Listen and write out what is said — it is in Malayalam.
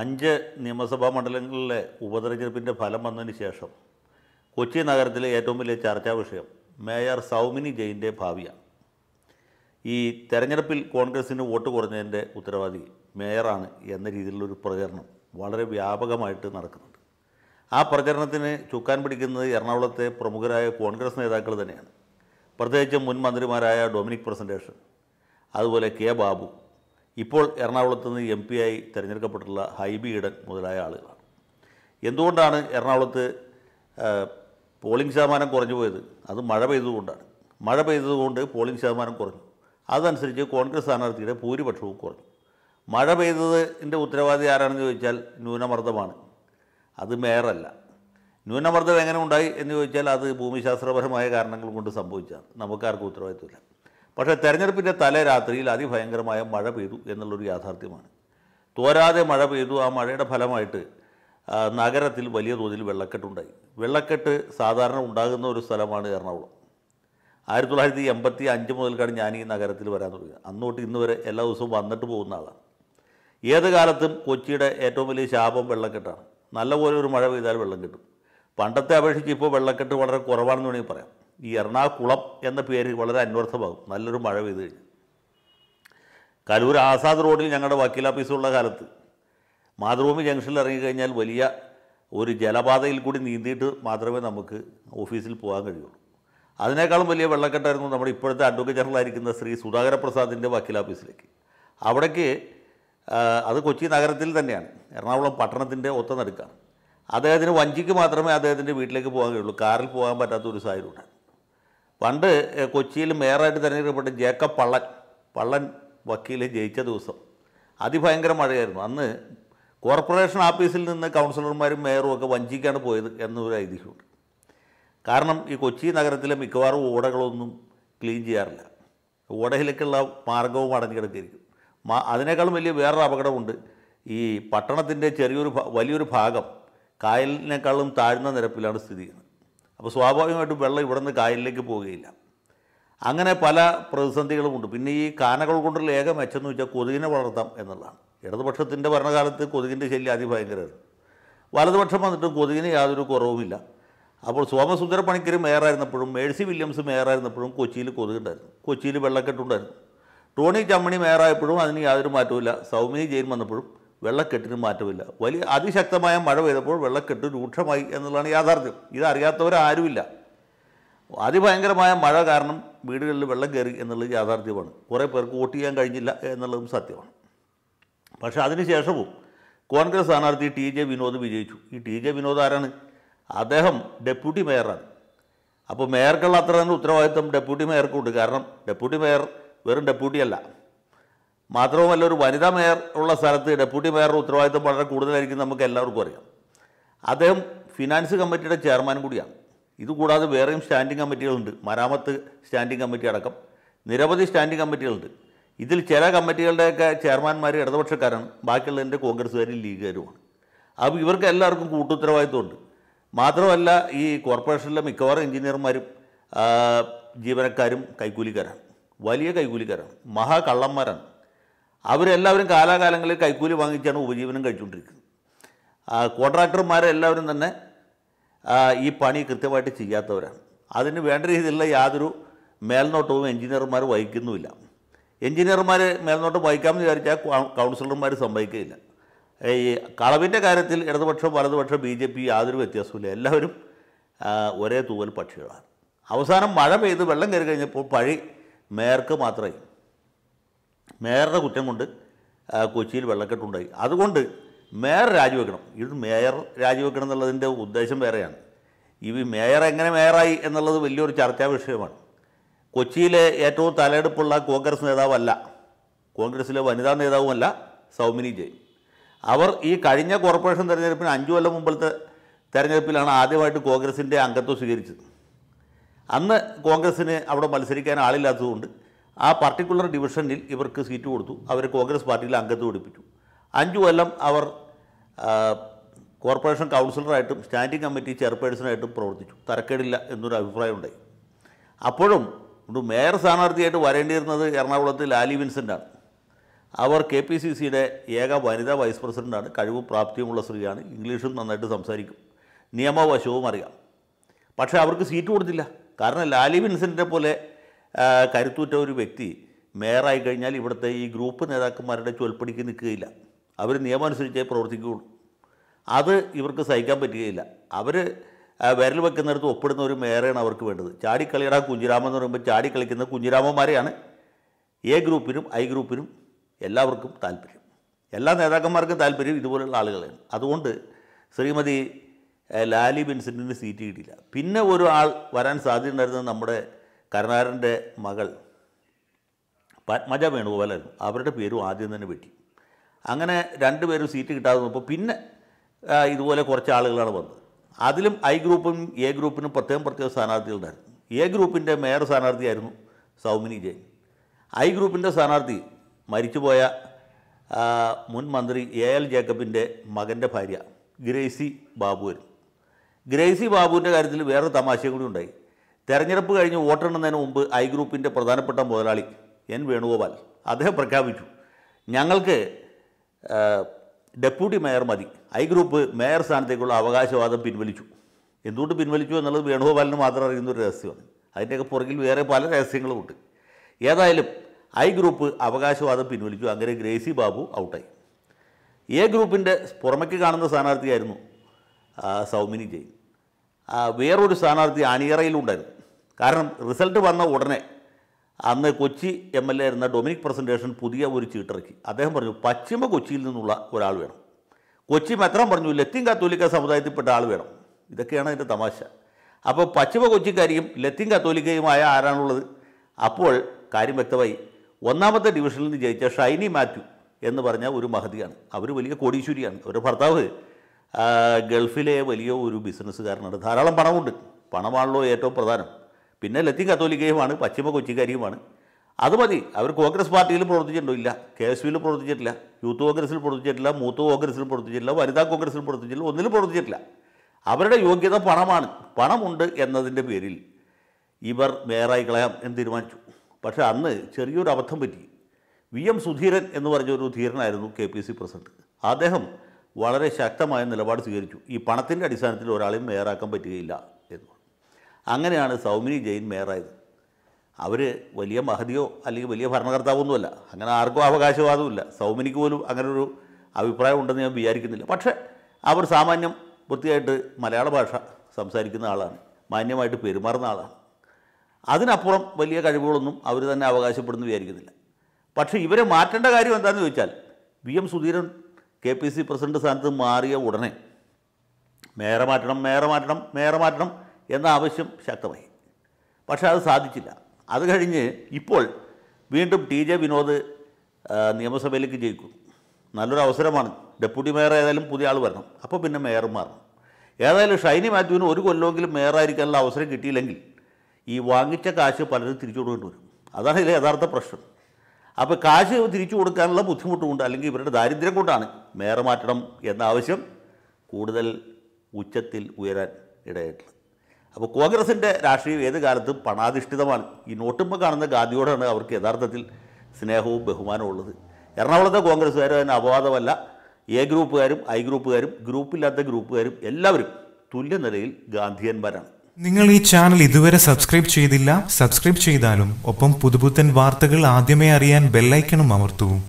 അഞ്ച് നിയമസഭാ മണ്ഡലങ്ങളിലെ ഉപതെരഞ്ഞെടുപ്പിൻ്റെ ഫലം വന്നതിന് ശേഷം കൊച്ചി നഗരത്തിലെ ഏറ്റവും വലിയ ചർച്ചാ വിഷയം മേയർ സൗമിനി ജെയിൻ്റെ ഭാവിയാണ് ഈ തെരഞ്ഞെടുപ്പിൽ കോൺഗ്രസിന് വോട്ട് കുറഞ്ഞതിൻ്റെ ഉത്തരവാദി മേയറാണ് എന്ന രീതിയിലുള്ളൊരു പ്രചരണം വളരെ വ്യാപകമായിട്ട് നടക്കുന്നുണ്ട് ആ പ്രചരണത്തിന് ചുക്കാൻ പിടിക്കുന്നത് എറണാകുളത്തെ പ്രമുഖരായ കോൺഗ്രസ് നേതാക്കൾ തന്നെയാണ് പ്രത്യേകിച്ച് മുൻ മന്ത്രിമാരായ ഡൊമിനിക് പ്രസൻറ്റേഷൻ അതുപോലെ കെ ബാബു ഇപ്പോൾ എറണാകുളത്ത് നിന്ന് എം പി ആയി തിരഞ്ഞെടുക്കപ്പെട്ടിട്ടുള്ള ഹൈബി ഈഡൻ മുതലായ ആളുകളാണ് എന്തുകൊണ്ടാണ് എറണാകുളത്ത് പോളിംഗ് ശതമാനം കുറഞ്ഞു പോയത് അത് മഴ പെയ്തതുകൊണ്ടാണ് മഴ പെയ്തതുകൊണ്ട് പോളിംഗ് ശതമാനം കുറഞ്ഞു അതനുസരിച്ച് കോൺഗ്രസ് സ്ഥാനാർത്ഥിയുടെ ഭൂരിപക്ഷവും കുറഞ്ഞു മഴ പെയ്തതിൻ്റെ ഉത്തരവാദി ആരാണെന്ന് ചോദിച്ചാൽ ന്യൂനമർദ്ദമാണ് അത് മേയറല്ല ന്യൂനമർദ്ദം എങ്ങനെ ഉണ്ടായി എന്ന് ചോദിച്ചാൽ അത് ഭൂമിശാസ്ത്രപരമായ കാരണങ്ങൾ കൊണ്ട് സംഭവിച്ചതാണ് നമുക്കാർക്കും ഉത്തരവാദിത്വമില്ല പക്ഷേ തെരഞ്ഞെടുപ്പിൻ്റെ തലേ രാത്രിയിൽ അതിഭയങ്കരമായ മഴ പെയ്തു എന്നുള്ളൊരു യാഥാർത്ഥ്യമാണ് തോരാതെ മഴ പെയ്തു ആ മഴയുടെ ഫലമായിട്ട് നഗരത്തിൽ വലിയ തോതിൽ വെള്ളക്കെട്ടുണ്ടായി വെള്ളക്കെട്ട് സാധാരണ ഉണ്ടാകുന്ന ഒരു സ്ഥലമാണ് എറണാകുളം ആയിരത്തി തൊള്ളായിരത്തി എൺപത്തി അഞ്ച് മുതൽക്കാണ് ഞാൻ ഈ നഗരത്തിൽ വരാൻ തുടങ്ങിയത് അന്നോട്ട് ഇന്ന് വരെ എല്ലാ ദിവസവും വന്നിട്ട് പോകുന്ന ആളാണ് ഏത് കാലത്തും കൊച്ചിയുടെ ഏറ്റവും വലിയ ശാപം വെള്ളക്കെട്ടാണ് നല്ലപോലെ ഒരു മഴ പെയ്താൽ വെള്ളം കിട്ടും പണ്ടത്തെ അപേക്ഷിച്ച് ഇപ്പോൾ വെള്ളക്കെട്ട് വളരെ കുറവാണെന്ന് വേണമെങ്കിൽ പറയാം ഈ എറണാകുളം എന്ന പേര് വളരെ അന്വർത്ഥമാകും നല്ലൊരു മഴ പെയ്ത് കഴിഞ്ഞു കലൂർ ആസാദ് റോഡിൽ ഞങ്ങളുടെ വക്കീൽ ഓഫീസുള്ള കാലത്ത് മാതൃഭൂമി ജംഗ്ഷനിൽ ഇറങ്ങിക്കഴിഞ്ഞാൽ വലിയ ഒരു ജലപാതയിൽ കൂടി നീന്തിയിട്ട് മാത്രമേ നമുക്ക് ഓഫീസിൽ പോകാൻ കഴിയുള്ളൂ അതിനേക്കാളും വലിയ വെള്ളക്കെട്ടായിരുന്നു നമ്മുടെ ഇപ്പോഴത്തെ അഡ്വക്കേറ്റ് ജനറലായിരിക്കുന്ന ശ്രീ സുധാകര പ്രസാദിൻ്റെ വക്കീൽ ഓഫീസിലേക്ക് അവിടേക്ക് അത് കൊച്ചി നഗരത്തിൽ തന്നെയാണ് എറണാകുളം പട്ടണത്തിൻ്റെ ഒത്ത നടുക്കാണ് അദ്ദേഹത്തിന് വഞ്ചിക്ക് മാത്രമേ അദ്ദേഹത്തിൻ്റെ വീട്ടിലേക്ക് പോകാൻ കഴിയുള്ളൂ കാറിൽ പോകാൻ പറ്റാത്ത ഒരു സാഹചര്യമുണ്ടായിരുന്നു പണ്ട് കൊച്ചിയിൽ മേയറായിട്ട് തിരഞ്ഞെടുക്കപ്പെട്ട ജേക്കബ് പള്ളൻ പള്ളൻ വക്കീൽ ജയിച്ച ദിവസം അതിഭയങ്കര മഴയായിരുന്നു അന്ന് കോർപ്പറേഷൻ ഓഫീസിൽ നിന്ന് കൗൺസിലർമാരും മേയറും ഒക്കെ വഞ്ചിക്കാണ് പോയത് എന്നൊരു ഐതിഹ്യമുണ്ട് കാരണം ഈ കൊച്ചി നഗരത്തിലെ മിക്കവാറും ഓടകളൊന്നും ക്ലീൻ ചെയ്യാറില്ല ഓടയിലേക്കുള്ള മാർഗവും അടഞ്ഞുകിടക്കിയിരിക്കും മാ അതിനേക്കാളും വലിയ വേറൊരു അപകടമുണ്ട് ഈ പട്ടണത്തിൻ്റെ ചെറിയൊരു വലിയൊരു ഭാഗം കായലിനേക്കാളും താഴ്ന്ന നിരപ്പിലാണ് സ്ഥിതി ചെയ്യുന്നത് അപ്പോൾ സ്വാഭാവികമായിട്ടും വെള്ളം ഇവിടെ നിന്ന് കായലിലേക്ക് പോവുകയില്ല അങ്ങനെ പല പ്രതിസന്ധികളുമുണ്ട് പിന്നെ ഈ കാനകൾ കൊണ്ടുള്ള ഏക എന്ന് വെച്ചാൽ കൊതുകിനെ വളർത്താം എന്നുള്ളതാണ് ഇടതുപക്ഷത്തിൻ്റെ ഭരണകാലത്ത് കൊതുകിൻ്റെ ശല്യം അതിഭയങ്കരമായിരുന്നു വലതുപക്ഷം വന്നിട്ടും കൊതുകിന് യാതൊരു കുറവുമില്ല അപ്പോൾ സോമസുന്ദര പണിക്കരും മേയറായിരുന്നപ്പോഴും മേഴ്സി വില്യംസ് മേയറായിരുന്നപ്പോഴും കൊച്ചിയിൽ കൊതുകുണ്ടായിരുന്നു കൊച്ചിയിൽ വെള്ളക്കെട്ടുണ്ടായിരുന്നു ടോണി ചമ്മണി മേയറായപ്പോഴും അതിന് യാതൊരു മാറ്റവുമില്ല സൗമിനി ജെയിൻ വന്നപ്പോഴും വെള്ളക്കെട്ടിന് മാറ്റമില്ല വലിയ അതിശക്തമായ മഴ പെയ്തപ്പോൾ വെള്ളക്കെട്ട് രൂക്ഷമായി എന്നുള്ളതാണ് യാഥാർത്ഥ്യം ഇതറിയാത്തവരാരുമില്ല അതിഭയങ്കരമായ മഴ കാരണം വീടുകളിൽ വെള്ളം കയറി എന്നുള്ളത് യാഥാർത്ഥ്യമാണ് കുറേ പേർക്ക് വോട്ട് ചെയ്യാൻ കഴിഞ്ഞില്ല എന്നുള്ളതും സത്യമാണ് പക്ഷേ അതിനുശേഷവും കോൺഗ്രസ് സ്ഥാനാർത്ഥി ടി ജെ വിനോദ് വിജയിച്ചു ഈ ടി ജെ വിനോദ് ആരാണ് അദ്ദേഹം ഡെപ്യൂട്ടി മേയറാണ് അപ്പോൾ മേയർക്കുള്ള അത്ര തന്നെ ഉത്തരവാദിത്വം ഡെപ്യൂട്ടി മേയർക്കുണ്ട് കാരണം ഡെപ്യൂട്ടി മേയർ വെറും ഡെപ്യൂട്ടി അല്ല മാത്രവുമല്ല ഒരു വനിതാ മേയർ ഉള്ള സ്ഥലത്ത് ഡെപ്യൂട്ടി മേയറുടെ ഉത്തരവാദിത്വം വളരെ കൂടുതലായിരിക്കും നമുക്ക് എല്ലാവർക്കും അറിയാം അദ്ദേഹം ഫിനാൻസ് കമ്മിറ്റിയുടെ ചെയർമാൻ കൂടിയാണ് ഇതുകൂടാതെ വേറെയും സ്റ്റാൻഡിംഗ് കമ്മിറ്റികളുണ്ട് മരാമത്ത് സ്റ്റാൻഡിംഗ് കമ്മിറ്റി അടക്കം നിരവധി സ്റ്റാൻഡിംഗ് കമ്മിറ്റികളുണ്ട് ഇതിൽ ചില കമ്മിറ്റികളുടെയൊക്കെ ചെയർമാന്മാർ ഇടതുപക്ഷക്കാരാണ് ബാക്കിയുള്ളതിൻ്റെ കോൺഗ്രസ്സുകാരും ലീഗുകാരുമാണ് അപ്പോൾ ഇവർക്ക് എല്ലാവർക്കും കൂട്ടുത്തരവാദിത്വമുണ്ട് മാത്രമല്ല ഈ കോർപ്പറേഷനിലെ മിക്കവാറും എഞ്ചിനീയർമാരും ജീവനക്കാരും കൈക്കൂലിക്കാരാണ് വലിയ കൈക്കൂലിക്കാരാണ് മഹാകള്ളന്മാരാണ് അവരെല്ലാവരും കാലാകാലങ്ങളിൽ കൈക്കൂലി വാങ്ങിച്ചാണ് ഉപജീവനം കഴിച്ചുകൊണ്ടിരിക്കുന്നത് കോൺട്രാക്ടർമാരെല്ലാവരും തന്നെ ഈ പണി കൃത്യമായിട്ട് ചെയ്യാത്തവരാണ് അതിന് വേണ്ട രീതിയിലുള്ള യാതൊരു മേൽനോട്ടവും എഞ്ചിനീയർമാർ വഹിക്കുന്നുമില്ല എഞ്ചിനീയർമാർ മേൽനോട്ടം വഹിക്കാമെന്ന് വിചാരിച്ചാൽ കൗൺസിലർമാർ സംഭവിക്കുകയില്ല ഈ കളവിൻ്റെ കാര്യത്തിൽ ഇടതുപക്ഷം വലതുപക്ഷം ബി ജെ പി യാതൊരു വ്യത്യാസമില്ല എല്ലാവരും ഒരേ തൂവൽ പക്ഷികളാണ് അവസാനം മഴ പെയ്ത് വെള്ളം കയറി കഴിഞ്ഞപ്പോൾ പഴി മേർക്ക് മാത്രമായി മേയറുടെ കുറ്റം കൊണ്ട് കൊച്ചിയിൽ വെള്ളക്കെട്ടുണ്ടായി അതുകൊണ്ട് മേയർ രാജിവെക്കണം ഇത് മേയർ രാജിവെക്കണം എന്നുള്ളതിൻ്റെ ഉദ്ദേശം വേറെയാണ് ഈ മേയർ എങ്ങനെ മേയറായി എന്നുള്ളത് വലിയൊരു ചർച്ചാ വിഷയമാണ് കൊച്ചിയിലെ ഏറ്റവും തലയെടുപ്പുള്ള കോൺഗ്രസ് നേതാവല്ല കോൺഗ്രസിലെ വനിതാ നേതാവുമല്ല സൗമിനി ജയ് അവർ ഈ കഴിഞ്ഞ കോർപ്പറേഷൻ തെരഞ്ഞെടുപ്പിന് അഞ്ചു കൊല്ലം മുമ്പത്തെ തെരഞ്ഞെടുപ്പിലാണ് ആദ്യമായിട്ട് കോൺഗ്രസിൻ്റെ അംഗത്വം സ്വീകരിച്ചത് അന്ന് കോൺഗ്രസ്സിന് അവിടെ മത്സരിക്കാൻ ആളില്ലാത്തതുകൊണ്ട് ആ പർട്ടിക്കുലർ ഡിവിഷനിൽ ഇവർക്ക് സീറ്റ് കൊടുത്തു അവർ കോൺഗ്രസ് പാർട്ടിയിൽ അംഗത്വം എടുപ്പിച്ചു അഞ്ചു കൊല്ലം അവർ കോർപ്പറേഷൻ കൗൺസിലറായിട്ടും സ്റ്റാൻഡിംഗ് കമ്മിറ്റി ചെയർപേഴ്സണായിട്ടും പ്രവർത്തിച്ചു തരക്കേടില്ല എന്നൊരു ഉണ്ടായി അപ്പോഴും ഒരു മേയർ സ്ഥാനാർത്ഥിയായിട്ട് വരേണ്ടിയിരുന്നത് എറണാകുളത്ത് ലാലി വിൻസെൻ്റാണ് അവർ കെ പി സി സിയുടെ ഏക വനിതാ വൈസ് പ്രസിഡൻ്റാണ് കഴിവും പ്രാപ്തിയുമുള്ള സ്ത്രീയാണ് ഇംഗ്ലീഷും നന്നായിട്ട് സംസാരിക്കും നിയമവശവും അറിയാം പക്ഷേ അവർക്ക് സീറ്റ് കൊടുത്തില്ല കാരണം ലാലി വിൻസെൻ്റെ പോലെ കരുത്തുറ്റ ഒരു വ്യക്തി മേയറായി കഴിഞ്ഞാൽ ഇവിടുത്തെ ഈ ഗ്രൂപ്പ് നേതാക്കന്മാരുടെ ചൊൽപ്പടിക്ക് നിൽക്കുകയില്ല അവർ നിയമമനുസരിച്ചേ പ്രവർത്തിക്കുകയുള്ളൂ അത് ഇവർക്ക് സഹിക്കാൻ പറ്റുകയില്ല അവർ വിരൽ വെക്കുന്നിടത്ത് ഒപ്പിടുന്ന ഒരു മേയറാണ് അവർക്ക് വേണ്ടത് ചാടിക്കളിയുടെ കുഞ്ഞിരാമൻ എന്ന് പറയുമ്പോൾ ചാടി കളിക്കുന്ന കുഞ്ഞിരാമന്മാരെയാണ് എ ഗ്രൂപ്പിനും ഐ ഗ്രൂപ്പിനും എല്ലാവർക്കും താല്പര്യം എല്ലാ നേതാക്കന്മാർക്കും താല്പര്യം ഇതുപോലുള്ള ആളുകളാണ് അതുകൊണ്ട് ശ്രീമതി ലാലി ബെൻസിന് സീറ്റ് കിട്ടിയില്ല പിന്നെ ഒരു ആൾ വരാൻ സാധ്യതയുണ്ടായിരുന്നത് നമ്മുടെ കരുണാകരൻ്റെ മകൾ പത്മജ വേണുഗോപാലായിരുന്നു അവരുടെ പേരും ആദ്യം തന്നെ വെട്ടി അങ്ങനെ രണ്ടുപേരും സീറ്റ് കിട്ടാതെ വന്നപ്പോൾ പിന്നെ ഇതുപോലെ കുറച്ച് ആളുകളാണ് വന്നത് അതിലും ഐ ഗ്രൂപ്പും എ ഗ്രൂപ്പിനും പ്രത്യേകം പ്രത്യേക സ്ഥാനാർത്ഥികളുണ്ടായിരുന്നു എ ഗ്രൂപ്പിൻ്റെ മേയർ സ്ഥാനാർത്ഥിയായിരുന്നു സൗമിനി ജയൻ ഐ ഗ്രൂപ്പിൻ്റെ സ്ഥാനാർത്ഥി മരിച്ചുപോയ മുൻ മന്ത്രി എ എൽ ജേക്കബിൻ്റെ മകൻ്റെ ഭാര്യ ഗ്രേസി ബാബുവായിരുന്നു ഗ്രേസി ബാബുവിൻ്റെ കാര്യത്തിൽ വേറെ തമാശയും കൂടി ഉണ്ടായി തെരഞ്ഞെടുപ്പ് കഴിഞ്ഞ് വോട്ടെണ്ണുന്നതിന് മുമ്പ് ഐ ഗ്രൂപ്പിൻ്റെ പ്രധാനപ്പെട്ട മുതലാളി എൻ വേണുഗോപാൽ അദ്ദേഹം പ്രഖ്യാപിച്ചു ഞങ്ങൾക്ക് ഡെപ്യൂട്ടി മേയർ മതി ഐ ഗ്രൂപ്പ് മേയർ സ്ഥാനത്തേക്കുള്ള അവകാശവാദം പിൻവലിച്ചു എന്തുകൊണ്ട് പിൻവലിച്ചു എന്നുള്ളത് വേണുഗോപാലിന് മാത്രം അറിയുന്ന ഒരു രഹസ്യമാണ് അതിൻ്റെയൊക്കെ പുറകിൽ വേറെ പല രഹസ്യങ്ങളും ഉണ്ട് ഏതായാലും ഐ ഗ്രൂപ്പ് അവകാശവാദം പിൻവലിച്ചു അങ്ങനെ ഗ്രേസി ബാബു ഔട്ടായി എ ഗ്രൂപ്പിൻ്റെ പുറമേക്ക് കാണുന്ന സ്ഥാനാർത്ഥിയായിരുന്നു സൗമിനി ജെയിൻ വേറൊരു സ്ഥാനാർത്ഥി അണിയറയിലുണ്ടായിരുന്നു കാരണം റിസൾട്ട് വന്ന ഉടനെ അന്ന് കൊച്ചി എം എൽ എ ആയിരുന്ന ഡൊമിനിക് പ്രസൻറ്റേഷൻ പുതിയ ഒരു ചീട്ടിറക്കി അദ്ദേഹം പറഞ്ഞു പശ്ചിമ കൊച്ചിയിൽ നിന്നുള്ള ഒരാൾ വേണം കൊച്ചി മെത്രം പറഞ്ഞു ലത്തീൻ കാത്തോലിക്ക സമുദായത്തിൽപ്പെട്ട ആൾ വേണം ഇതൊക്കെയാണ് അതിൻ്റെ തമാശ അപ്പോൾ പശ്ചിമ കൊച്ചിക്കാരിയും ലത്തീൻ കാത്തോലിക്കയുമായ ആരാണുള്ളത് അപ്പോൾ കാര്യം വ്യക്തമായി ഒന്നാമത്തെ ഡിവിഷനിൽ നിന്ന് ജയിച്ച ഷൈനി മാത്യു എന്ന് പറഞ്ഞ ഒരു മഹതിയാണ് അവർ വലിയ കോടീശ്വരിയാണ് അവരുടെ ഭർത്താവ് ഗൾഫിലെ വലിയ ഒരു ബിസിനസ്സുകാരനാണ് ധാരാളം പണമുണ്ട് പണമാണല്ലോ ഏറ്റവും പ്രധാനം പിന്നെ ലത്തീൻ കത്തോലിക്കയുമാണ് പശ്ചിമ കൊച്ചിക്കാരിയുമാണ് അത് മതി അവർ കോൺഗ്രസ് പാർട്ടിയിൽ പ്രവർത്തിച്ചിട്ടുണ്ടോ ഇല്ല കെ എസ് വിയിൽ പ്രവർത്തിച്ചിട്ടില്ല യൂത്ത് കോൺഗ്രസിൽ പ്രവർത്തിച്ചിട്ടില്ല മൂത്ത് കോൺഗ്രസിൽ പ്രവർത്തിച്ചിട്ടില്ല വനിതാ കോൺഗ്രസിൽ പ്രവർത്തിച്ചിട്ടില്ല ഒന്നിലും പ്രവർത്തിച്ചിട്ടില്ല അവരുടെ യോഗ്യത പണമാണ് പണമുണ്ട് എന്നതിൻ്റെ പേരിൽ ഇവർ മേയറായി കളയാം എന്ന് തീരുമാനിച്ചു പക്ഷേ അന്ന് ചെറിയൊരു അബദ്ധം പറ്റി വി എം സുധീരൻ എന്ന് പറഞ്ഞ ഒരു ധീരനായിരുന്നു കെ പി സി പ്രസിഡന്റ് അദ്ദേഹം വളരെ ശക്തമായ നിലപാട് സ്വീകരിച്ചു ഈ പണത്തിൻ്റെ അടിസ്ഥാനത്തിൽ ഒരാളെയും മേയറാക്കാൻ പറ്റുകയില്ല അങ്ങനെയാണ് സൗമിനി ജെയിൻ മേയറായത് അവർ വലിയ മഹതിയോ അല്ലെങ്കിൽ വലിയ ഭരണകർത്താവൊന്നുമല്ല അങ്ങനെ ആർക്കും അവകാശവാദമില്ല സൗമിനിക്ക് പോലും അങ്ങനൊരു അഭിപ്രായം ഉണ്ടെന്ന് ഞാൻ വിചാരിക്കുന്നില്ല പക്ഷേ അവർ സാമാന്യം വൃത്തിയായിട്ട് മലയാള ഭാഷ സംസാരിക്കുന്ന ആളാണ് മാന്യമായിട്ട് പെരുമാറുന്ന ആളാണ് അതിനപ്പുറം വലിയ കഴിവുകളൊന്നും അവർ തന്നെ അവകാശപ്പെടുന്നു വിചാരിക്കുന്നില്ല പക്ഷേ ഇവരെ മാറ്റേണ്ട കാര്യം എന്താണെന്ന് ചോദിച്ചാൽ V M Sudheeran K P C president സ്ഥാനത്ത് മാറിയ ഉടനെ മേറെ മാറ്റണം മേറെ മാറ്റണം മേറെ മാറ്റണം എന്ന ആവശ്യം ശക്തമായി പക്ഷേ അത് സാധിച്ചില്ല അത് കഴിഞ്ഞ് ഇപ്പോൾ വീണ്ടും ടി ജെ വിനോദ് നിയമസഭയിലേക്ക് ജയിക്കും നല്ലൊരു അവസരമാണ് ഡെപ്യൂട്ടി മേയർ ഏതായാലും പുതിയ ആൾ വരണം അപ്പോൾ പിന്നെ മേയർ മാറണം ഏതായാലും ഷൈനി മാത്യുവിന് ഒരു കൊല്ലമെങ്കിലും മേയറായിരിക്കാനുള്ള അവസരം കിട്ടിയില്ലെങ്കിൽ ഈ വാങ്ങിച്ച കാശ് പലരും തിരിച്ചു കൊടുക്കേണ്ടി വരും അതാണ് ഇതിലെ യഥാർത്ഥ പ്രശ്നം അപ്പോൾ കാശ് തിരിച്ചു കൊടുക്കാനുള്ള ബുദ്ധിമുട്ടുമുണ്ട് അല്ലെങ്കിൽ ഇവരുടെ ദാരിദ്ര്യം കൊണ്ടാണ് മേയർ മാറ്റണം എന്ന ആവശ്യം കൂടുതൽ ഉച്ചത്തിൽ ഉയരാൻ ഇടയായിട്ടുള്ളത് അപ്പോൾ കോൺഗ്രസിൻ്റെ രാഷ്ട്രീയം ഏത് കാലത്തും പണാധിഷ്ഠിതമാണ് ഈ നോട്ടുമ്പോൾ കാണുന്ന ഗാന്ധിയോടാണ് അവർക്ക് യഥാർത്ഥത്തിൽ സ്നേഹവും ബഹുമാനവും ഉള്ളത് എറണാകുളത്തെ കോൺഗ്രസ്സുകാർ അതിന് അപവാദമല്ല എ ഗ്രൂപ്പുകാരും ഐ ഗ്രൂപ്പുകാരും ഗ്രൂപ്പില്ലാത്ത ഗ്രൂപ്പുകാരും എല്ലാവരും തുല്യനിലയിൽ ഗാന്ധിയന്മാരാണ് നിങ്ങൾ ഈ ചാനൽ ഇതുവരെ സബ്സ്ക്രൈബ് ചെയ്തില്ല സബ്സ്ക്രൈബ് ചെയ്താലും ഒപ്പം പുതുപുത്തൻ വാർത്തകൾ ആദ്യമേ അറിയാൻ ബെല്ലൈക്കണും അമർത്തൂ